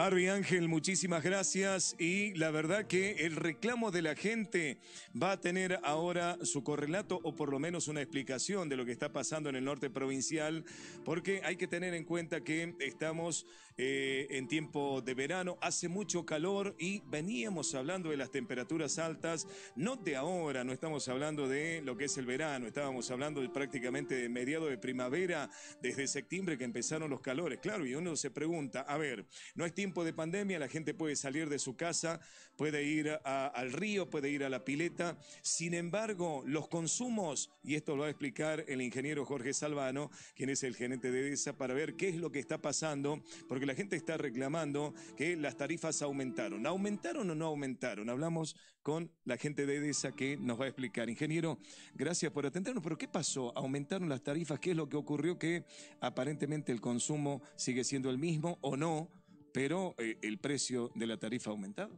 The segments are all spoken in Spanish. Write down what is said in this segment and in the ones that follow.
Harvey Ángel, muchísimas gracias. Y la verdad que el reclamo de la gente va a tener ahora su correlato o por lo menos una explicación de lo que está pasando en el norte provincial, porque hay que tener en cuenta que estamos eh, en tiempo de verano, hace mucho calor y veníamos hablando de las temperaturas altas, no de ahora, no estamos hablando de lo que es el verano, estábamos hablando de prácticamente de mediado de primavera, desde septiembre que empezaron los calores. Claro, y uno se pregunta, a ver, no estima tiempo de pandemia la gente puede salir de su casa, puede ir al río, puede ir a la pileta. Sin embargo, los consumos, y esto lo va a explicar el ingeniero Jorge Salvano, quien es el gerente de EDESA, para ver qué es lo que está pasando, porque la gente está reclamando que las tarifas aumentaron. ¿Aumentaron o no aumentaron? Hablamos con la gente de EDESA que nos va a explicar. Ingeniero, gracias por atendernos, pero ¿qué pasó? ¿Aumentaron las tarifas? ¿Qué es lo que ocurrió que aparentemente el consumo sigue siendo el mismo o no? pero eh, el precio de la tarifa ha aumentado.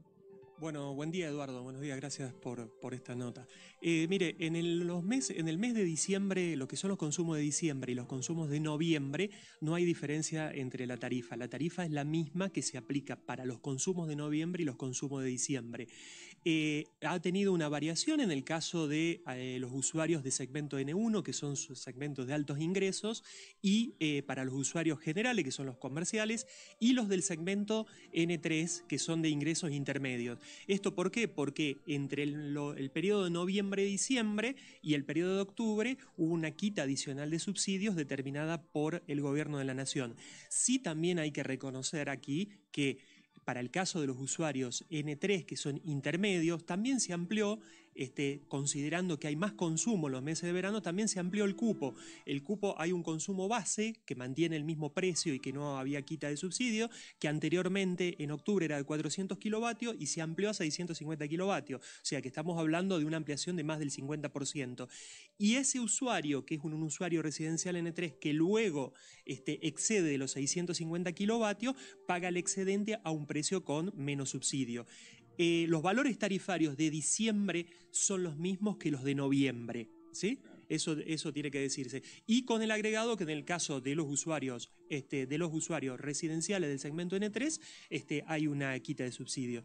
Bueno, buen día Eduardo, buenos días, gracias por, por esta nota. Eh, mire, en los en el mes de diciembre, lo que son los consumos de diciembre y los consumos de noviembre, no hay diferencia entre la tarifa. La tarifa es la misma que se aplica para los consumos de noviembre y los consumos de diciembre. Eh, ha tenido una variación en el caso de eh, los usuarios de segmento N1, que son segmentos de altos ingresos, y eh, para los usuarios generales, que son los comerciales, y los del segmento N3, que son de ingresos intermedios. ¿Esto por qué? Porque entre el, el periodo de noviembre-diciembre y el periodo de octubre hubo una quita adicional de subsidios determinada por el gobierno de la nación. Sí también hay que reconocer aquí que para el caso de los usuarios N3, que son intermedios, también se amplió este, considerando que hay más consumo en los meses de verano, también se amplió el cupo. El cupo hay un consumo base que mantiene el mismo precio y que no había quita de subsidio, que anteriormente en octubre era de 400 kilovatios y se amplió a 650 kilovatios. O sea que estamos hablando de una ampliación de más del 50%. Y ese usuario, que es un, usuario residencial N3, que luego este, excede de los 650 kilovatios, paga el excedente a un precio con menos subsidio. Eh, los valores tarifarios de diciembre son los mismos que los de noviembre. ¿Sí? Eso, eso, tiene que decirse. Y con el agregado que en el caso de los usuarios, este, de los usuarios residenciales del segmento N3, este, hay una quita de subsidio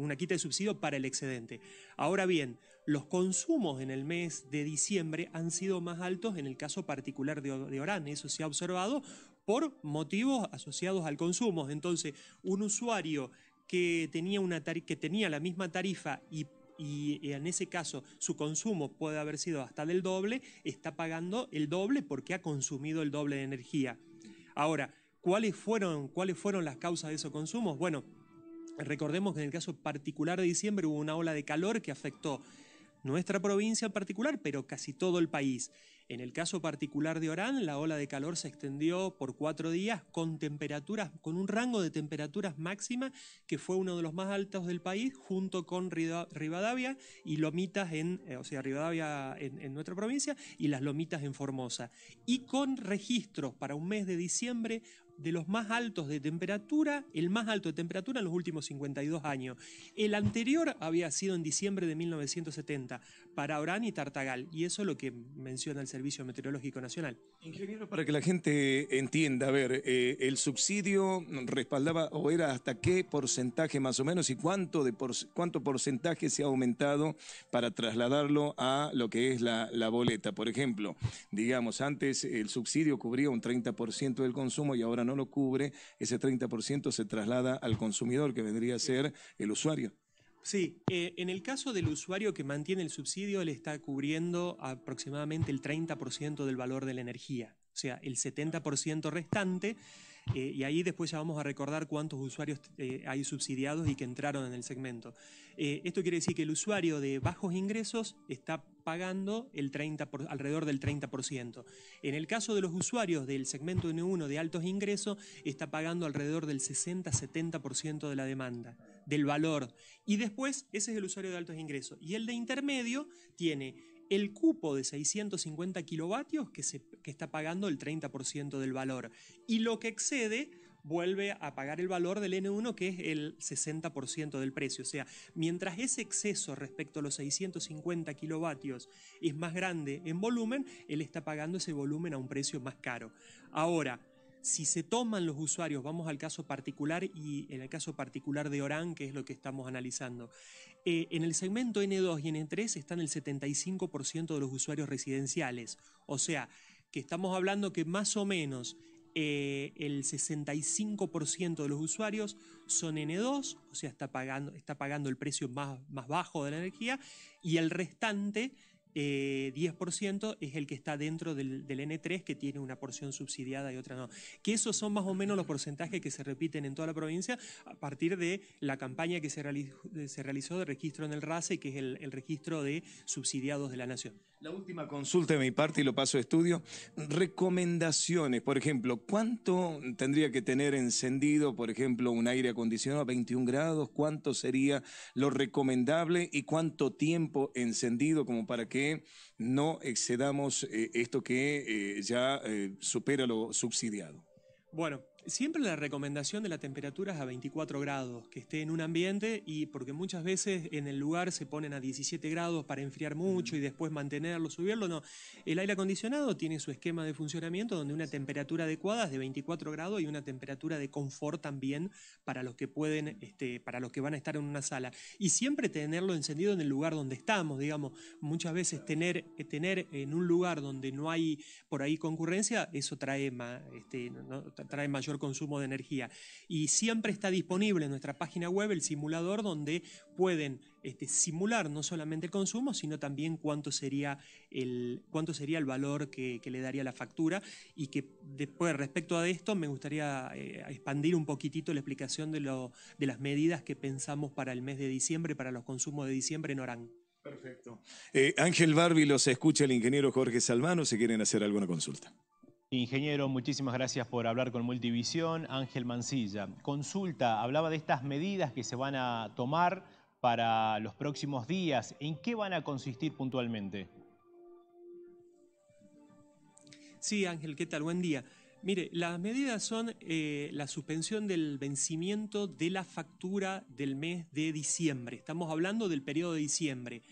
una quita de subsidio para el excedente. Ahora bien, los consumos en el mes de diciembre han sido más altos en el caso particular de, de Orán, eso se ha observado por motivos asociados al consumo. Entonces, un usuario que tenía, una que tenía la misma tarifa y, eh, en ese caso su consumo puede haber sido hasta del doble, está pagando el doble porque ha consumido el doble de energía. Ahora, ¿cuáles fueron, cuáles fueron las causas de esos consumos? Bueno, recordemos que en el caso particular de diciembre hubo una ola de calor que afectó nuestra provincia en particular, pero casi todo el país. En el caso particular de Orán, la ola de calor se extendió por cuatro días con temperaturas, con un rango de temperaturas máxima que fue uno de los más altos del país, junto con Rivadavia y Lomitas en, eh, o sea, Rivadavia en nuestra provincia y las Lomitas en Formosa. Y con registros para un mes de diciembre de los más altos de temperatura, el más alto de temperatura en los últimos 52 años. El anterior había sido en diciembre de 1970 para Orán y Tartagal, y eso es lo que menciona el Servicio Meteorológico Nacional. Ingeniero, para que la gente entienda, a ver, eh, el subsidio respaldaba o era hasta qué porcentaje más o menos y cuánto, de cuánto porcentaje se ha aumentado para trasladarlo a lo que es la, la boleta. Por ejemplo, digamos, antes el subsidio cubría un 30% del consumo y ahora no lo cubre, ese 30% se traslada al consumidor, que vendría a ser el usuario. Sí, eh, en el caso del usuario que mantiene el subsidio, le está cubriendo aproximadamente el 30% del valor de la energía, o sea, el 70% restante eh, y ahí después ya vamos a recordar cuántos usuarios eh, hay subsidiados y que entraron en el segmento. Eh, esto quiere decir que el usuario de bajos ingresos está pagando el 30 alrededor del 30%. En el caso de los usuarios del segmento N1 de altos ingresos, está pagando alrededor del 60-70% de la demanda, del valor. Y después, ese es el usuario de altos ingresos. Y el de intermedio tiene el cupo de 650 kilovatios que, se, que está pagando el 30% del valor. Y lo que excede vuelve a pagar el valor del N1 que es el 60% del precio. O sea, mientras ese exceso respecto a los 650 kilovatios es más grande en volumen, él está pagando ese volumen a un precio más caro. Ahora, si se toman los usuarios, vamos al caso particular y en el caso particular de Orán, que es lo que estamos analizando, eh, en el segmento N2 y N3 están el 75% de los usuarios residenciales. O sea, que estamos hablando que más o menos eh, el 65% de los usuarios son N2, o sea, está pagando, está pagando el precio más, más bajo de la energía, y el restante 10% eh, es el que está dentro del, N3, que tiene una porción subsidiada y otra no. Que esos son más o menos los porcentajes que se repiten en toda la provincia a partir de la campaña que se realizó, de registro en el RACE, que es el registro de subsidiados de la nación. La última consulta de mi parte y lo paso a estudio. Recomendaciones, por ejemplo, ¿cuánto tendría que tener encendido, por ejemplo, un aire acondicionado a 21 grados? ¿Cuánto sería lo recomendable y cuánto tiempo encendido como para que no excedamos eh, esto que eh, ya eh, supera lo subsidiado? Bueno, Siempre la recomendación de la temperatura es a 24 grados, que esté en un ambiente y porque muchas veces en el lugar se ponen a 17 grados para enfriar mucho mm. y después mantenerlo, subirlo, no. El aire acondicionado tiene su esquema de funcionamiento donde una temperatura adecuada es de 24 grados y una temperatura de confort también para los que pueden, este, para los que van a estar en una sala. Y siempre tenerlo encendido en el lugar donde estamos, digamos. Muchas veces tener, tener en un lugar donde no hay por ahí concurrencia, eso trae, más este, trae mayor consumo de energía. Y siempre está disponible en nuestra página web el simulador donde pueden este, simular no solamente el consumo, sino también cuánto sería el, cuánto sería el valor que, le daría la factura. Y que después, respecto a esto, me gustaría eh, expandir un poquitito la explicación de, las medidas que pensamos para el mes de diciembre, para los consumos de diciembre en Orán. Perfecto. Eh, Ángel Barbi los escucha el ingeniero Jorge Salmano si quieren hacer alguna consulta. Ingeniero, muchísimas gracias por hablar con Multivisión. Ángel Mancilla, consulta, hablaba de estas medidas que se van a tomar para los próximos días. ¿En qué van a consistir puntualmente? Sí, Ángel, ¿qué tal? Buen día. Mire, las medidas son eh, la suspensión del vencimiento de la factura del mes de diciembre. Estamos hablando del periodo de diciembre.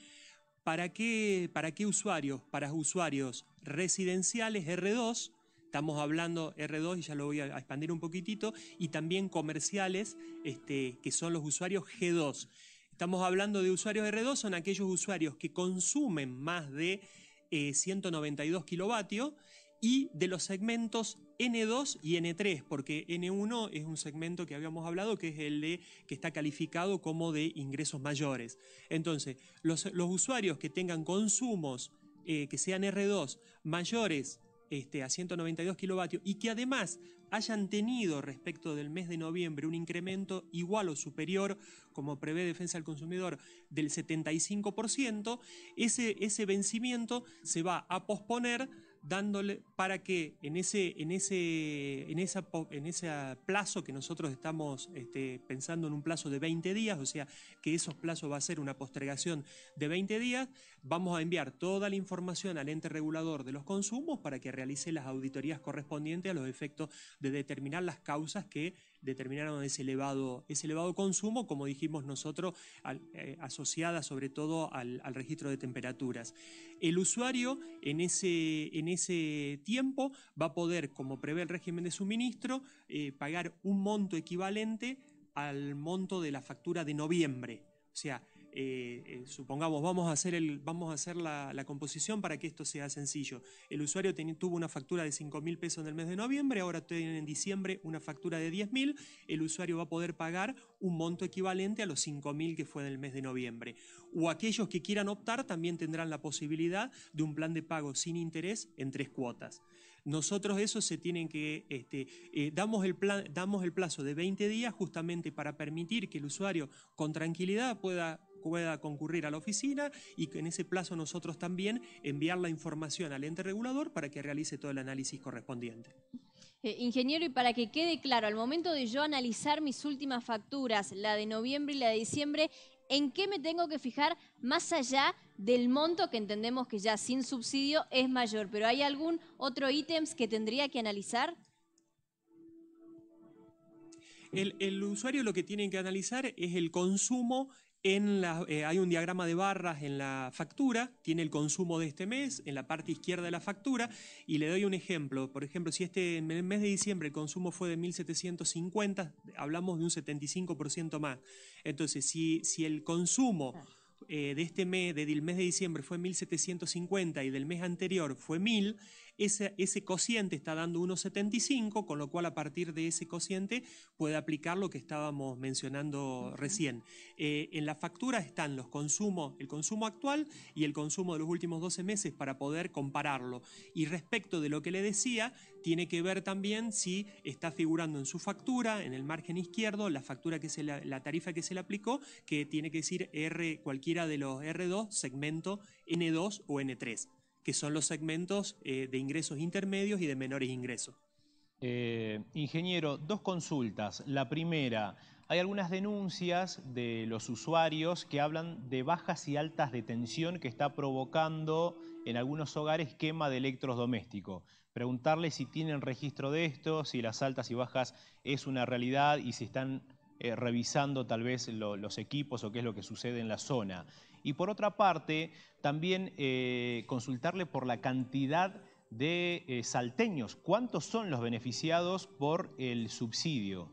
¿Para qué, para qué usuarios? Para usuarios residenciales R2, Estamos hablando R2 y ya lo voy a expandir un poquitito, y también comerciales, este, que son los usuarios G2. Estamos hablando de usuarios R2, son aquellos usuarios que consumen más de 192 eh, kilovatios y de los segmentos N2 y N3, porque N1 es un segmento que habíamos hablado, que es el de, que está calificado como de ingresos mayores. Entonces, los, usuarios que tengan consumos eh, que sean R2 mayores este, a 192 kilovatios y que además hayan tenido respecto del mes de noviembre un incremento igual o superior, como prevé Defensa del Consumidor, del 75%, ese, ese vencimiento se va a posponer dándole para que en ese, en ese, en en ese plazo que nosotros estamos este, pensando en un plazo de 20 días, o sea que esos plazos va a ser una postergación de 20 días, Vamos a enviar toda la información al ente regulador de los consumos para que realice las auditorías correspondientes a los efectos de determinar las causas que determinaron ese elevado, ese elevado consumo, como dijimos nosotros, eh, asociada sobre todo al, registro de temperaturas. El usuario en ese, en ese tiempo va a poder, como prevé el régimen de suministro, eh, pagar un monto equivalente al monto de la factura de noviembre. O sea, eh, eh, supongamos, vamos a hacer, el, vamos a hacer la, composición para que esto sea sencillo. El usuario tuvo una factura de 5.000 mil pesos en el mes de noviembre, ahora tiene en diciembre una factura de 10.000, mil, el usuario va a poder pagar un monto equivalente a los 5.000 mil que fue en el mes de noviembre. O aquellos que quieran optar también tendrán la posibilidad de un plan de pago sin interés en tres cuotas. Nosotros eso se tienen que, este, eh, damos, el damos el plazo de 20 días justamente para permitir que el usuario con tranquilidad pueda pueda concurrir a la oficina y que en ese plazo nosotros también enviar la información al ente regulador para que realice todo el análisis correspondiente. Eh, ingeniero, y para que quede claro, al momento de yo analizar mis últimas facturas, la de noviembre y la de diciembre, ¿en qué me tengo que fijar más allá del monto que entendemos que ya sin subsidio es mayor? ¿Pero hay algún otro ítems que tendría que analizar? el, usuario lo que tiene que analizar es el consumo eh, hay un diagrama de barras en la factura, tiene el consumo de este mes en la parte izquierda de la factura y le doy un ejemplo. Por ejemplo, si este mes de diciembre el consumo fue de 1.750, hablamos de un 75% más. Entonces, si, el consumo ah. eh, de este mes, del mes de diciembre fue 1.750 y del mes anterior fue 1.000, ese, cociente está dando 1,75, con lo cual a partir de ese cociente puede aplicar lo que estábamos mencionando recién. Eh, en la factura están los consumos, el consumo actual y el consumo de los últimos 12 meses para poder compararlo. Y respecto de lo que le decía, tiene que ver también si está figurando en su factura, en el margen izquierdo, la factura que la tarifa que se le aplicó, que tiene que decir R cualquiera de los R2, segmento N2 o N3 que son los segmentos eh, de ingresos intermedios y de menores ingresos. Eh, ingeniero, dos consultas. La primera, hay algunas denuncias de los usuarios que hablan de bajas y altas de tensión que está provocando en algunos hogares quema de electrodomésticos. Preguntarle si tienen registro de esto, si las altas y bajas es una realidad y si están eh, revisando tal vez los equipos o qué es lo que sucede en la zona. Y por otra parte, también eh, consultarle por la cantidad de eh, salteños. ¿Cuántos son los beneficiados por el subsidio?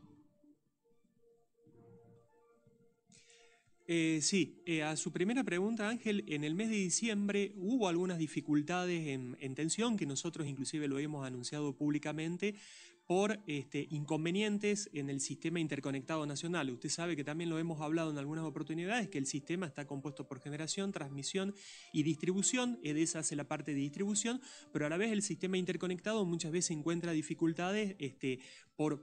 Eh, sí, a su primera pregunta, Ángel, en el mes de diciembre hubo algunas dificultades en, en, tensión que nosotros inclusive lo hemos anunciado públicamente por este, inconvenientes en el sistema interconectado nacional. Usted sabe que también lo hemos hablado en algunas oportunidades, que el sistema está compuesto por generación, transmisión y distribución. EDES eh, hace la parte de distribución, pero a la vez el sistema interconectado muchas veces encuentra dificultades este,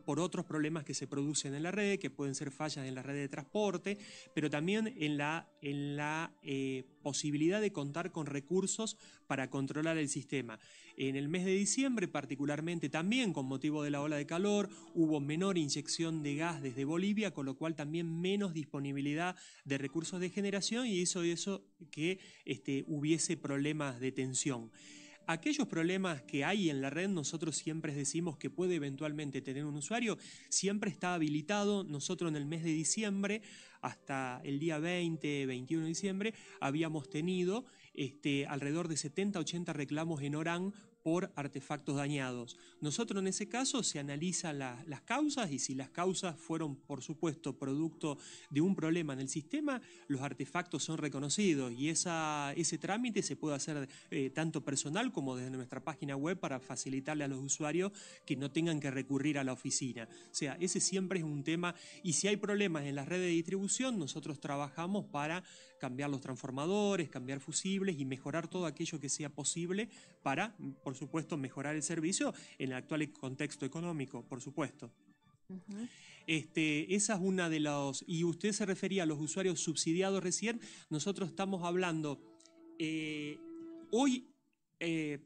por, otros problemas que se producen en la red, que pueden ser fallas en la red de transporte, pero también en la, en la eh, posibilidad de contar con recursos para controlar el sistema. En el mes de diciembre, particularmente, también con motivo de la ola de calor, hubo menor inyección de gas desde Bolivia, con lo cual también menos disponibilidad de recursos de generación y eso hizo que este, hubiese problemas de tensión aquellos problemas que hay en la red, nosotros siempre decimos que puede eventualmente tener un usuario, siempre está habilitado. Nosotros en el mes de diciembre, hasta el día 20, 21 de diciembre, habíamos tenido este, alrededor de 70, 80 reclamos en Orán por artefactos dañados. Nosotros en ese caso se analizan las causas y si las causas fueron, por supuesto, producto de un problema en el sistema, los artefactos son reconocidos y esa, ese trámite se puede hacer eh, tanto personal como desde nuestra página web para facilitarle a los usuarios que no tengan que recurrir a la oficina. O sea, ese siempre es un tema y si hay problemas en las redes de distribución, nosotros trabajamos para cambiar los transformadores, cambiar fusibles y mejorar todo aquello que sea posible para por supuesto, mejorar el servicio en el actual contexto económico, por supuesto. este, esa es una de las... Y usted se refería a los usuarios subsidiados recién. Nosotros estamos hablando eh, hoy, eh,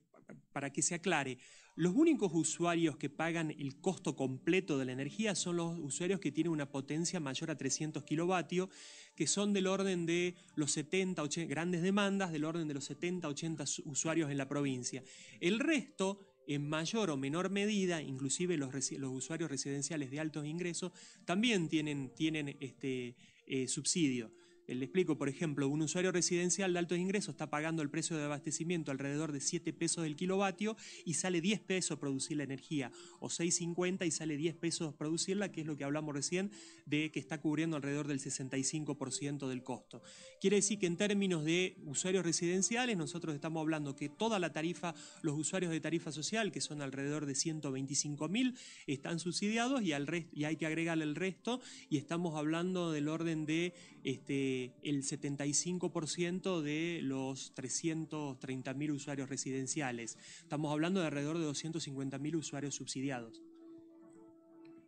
para que se aclare, los únicos usuarios que pagan el costo completo de la energía son los usuarios que tienen una potencia mayor a 300 kilovatios, que son del orden de los 70, 80, grandes demandas, del orden de los 70, 80 usuarios en la provincia. El resto, en mayor o menor medida, inclusive los, usuarios residenciales de altos ingresos, también tienen, este eh, subsidio. Eh, le explico, por ejemplo, un usuario residencial de altos ingresos está pagando el precio de abastecimiento alrededor de 7 pesos del kilovatio y sale 10 pesos producir la energía, o 6,50 y sale 10 pesos producirla, que es lo que hablamos recién de que está cubriendo alrededor del 65% del costo. Quiere decir que en términos de usuarios residenciales, nosotros estamos hablando que toda la tarifa, los usuarios de tarifa social, que son alrededor de 125 mil, están subsidiados y, al y hay que agregarle el resto y estamos hablando del orden de este, el 75% de los 330.000 usuarios residenciales. Estamos hablando de alrededor de 250.000 usuarios subsidiados.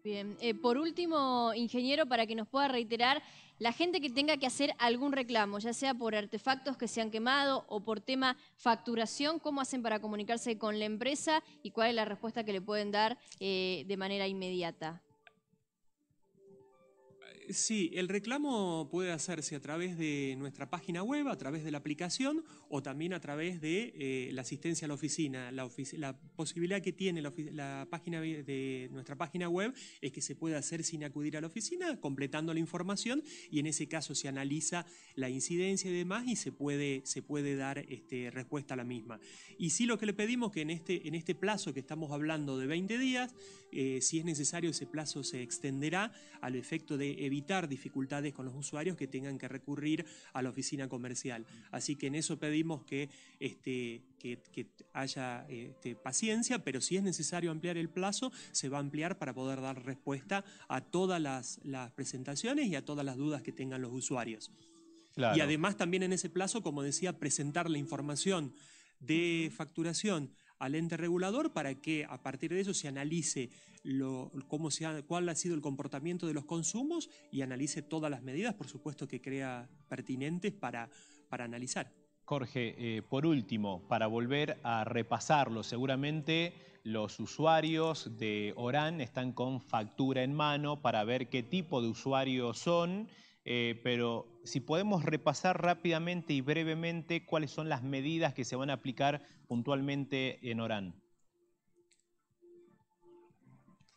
Bien, eh, por último, ingeniero, para que nos pueda reiterar, la gente que tenga que hacer algún reclamo, ya sea por artefactos que se han quemado o por tema facturación, ¿cómo hacen para comunicarse con la empresa y cuál es la respuesta que le pueden dar eh, de manera inmediata? Eh, sí, el reclamo puede hacerse a través de nuestra página web, a través de la aplicación o también a través de eh, la asistencia a la oficina. La, posibilidad que tiene la, página de nuestra página web es que se puede hacer sin acudir a la oficina, completando la información y en ese caso se analiza la incidencia y demás y se puede, se puede dar este, respuesta a la misma. Y sí lo que le pedimos que en este, en este plazo que estamos hablando de 20 días, eh, si es necesario ese plazo se extenderá al efecto de evitar evitar dificultades con los usuarios que tengan que recurrir a la oficina comercial. Así que en eso pedimos que, este, que, haya este, paciencia, pero si es necesario ampliar el plazo, se va a ampliar para poder dar respuesta a todas las, presentaciones y a todas las dudas que tengan los usuarios. Y además también en ese plazo, como decía, presentar la información de facturación al ente regulador para que a partir de eso se analice lo, cómo se cuál ha sido el comportamiento de los consumos y analice todas las medidas, por supuesto, que crea pertinentes para, analizar. Jorge, eh, por último, para volver a repasarlo, seguramente los usuarios de ORAN están con factura en mano para ver qué tipo de usuarios son eh, pero si podemos repasar rápidamente y brevemente cuáles son las medidas que se van a aplicar puntualmente en Orán.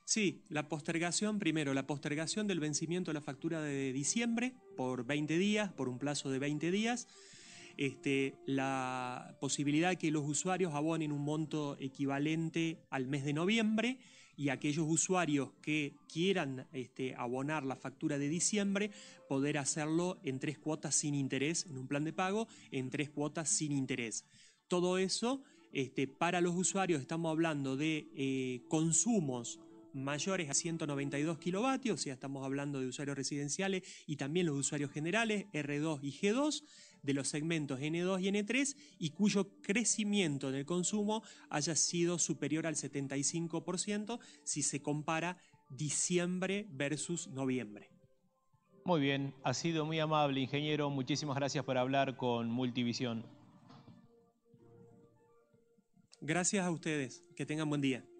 Sí, la postergación, primero, la postergación del vencimiento de la factura de diciembre por 20 días, por un plazo de 20 días. Este, la posibilidad de que los usuarios abonen un monto equivalente al mes de noviembre y aquellos usuarios que quieran este, abonar la factura de diciembre, poder hacerlo en tres cuotas sin interés, en un plan de pago, en tres cuotas sin interés. Todo eso este, para los usuarios estamos hablando de eh, consumos mayores a 192 kilovatios, ya estamos hablando de usuarios residenciales y también los usuarios generales R2 y G2 de los segmentos N2 y N3 y cuyo crecimiento en el consumo haya sido superior al 75% si se compara diciembre versus noviembre. Muy bien, ha sido muy amable, ingeniero. Muchísimas gracias por hablar con Multivisión. Gracias a ustedes. Que tengan buen día.